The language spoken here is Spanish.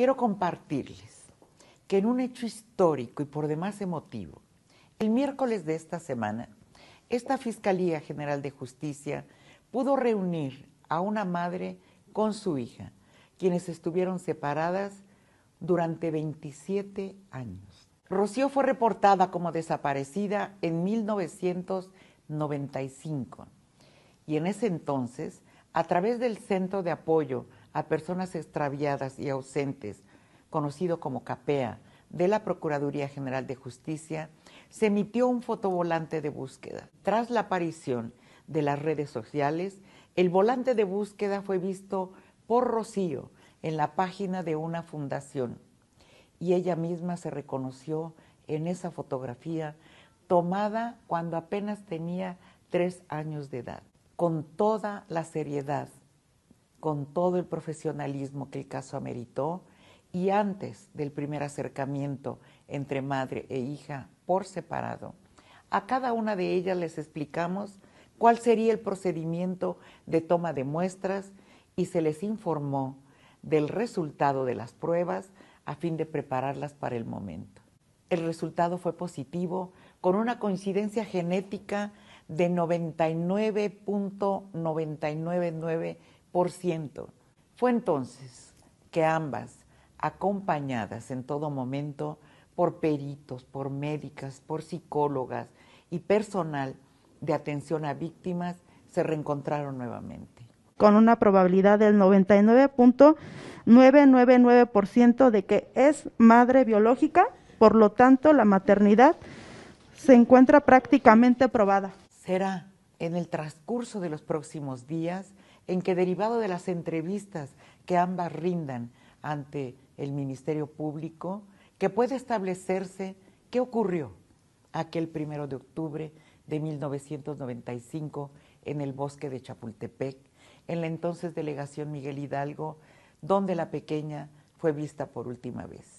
Quiero compartirles que en un hecho histórico y por demás emotivo, el miércoles de esta semana, esta Fiscalía General de Justicia pudo reunir a una madre con su hija, quienes estuvieron separadas durante 27 años. Rocío fue reportada como desaparecida en 1995 y en ese entonces, a través del Centro de Apoyo a personas extraviadas y ausentes, conocido como CAPEA, de la Procuraduría General de Justicia, se emitió un fotovolante de búsqueda. Tras la aparición de las redes sociales, el volante de búsqueda fue visto por Rocío en la página de una fundación y ella misma se reconoció en esa fotografía tomada cuando apenas tenía tres años de edad. Con toda la seriedad con todo el profesionalismo que el caso ameritó y antes del primer acercamiento entre madre e hija por separado. A cada una de ellas les explicamos cuál sería el procedimiento de toma de muestras y se les informó del resultado de las pruebas a fin de prepararlas para el momento. El resultado fue positivo con una coincidencia genética de 99.999 fue entonces que ambas, acompañadas en todo momento por peritos, por médicas, por psicólogas y personal de atención a víctimas, se reencontraron nuevamente. Con una probabilidad del 99.999% de que es madre biológica, por lo tanto la maternidad se encuentra prácticamente probada. Será en el transcurso de los próximos días en que derivado de las entrevistas que ambas rindan ante el Ministerio Público, que puede establecerse qué ocurrió aquel primero de octubre de 1995 en el bosque de Chapultepec, en la entonces delegación Miguel Hidalgo, donde la pequeña fue vista por última vez.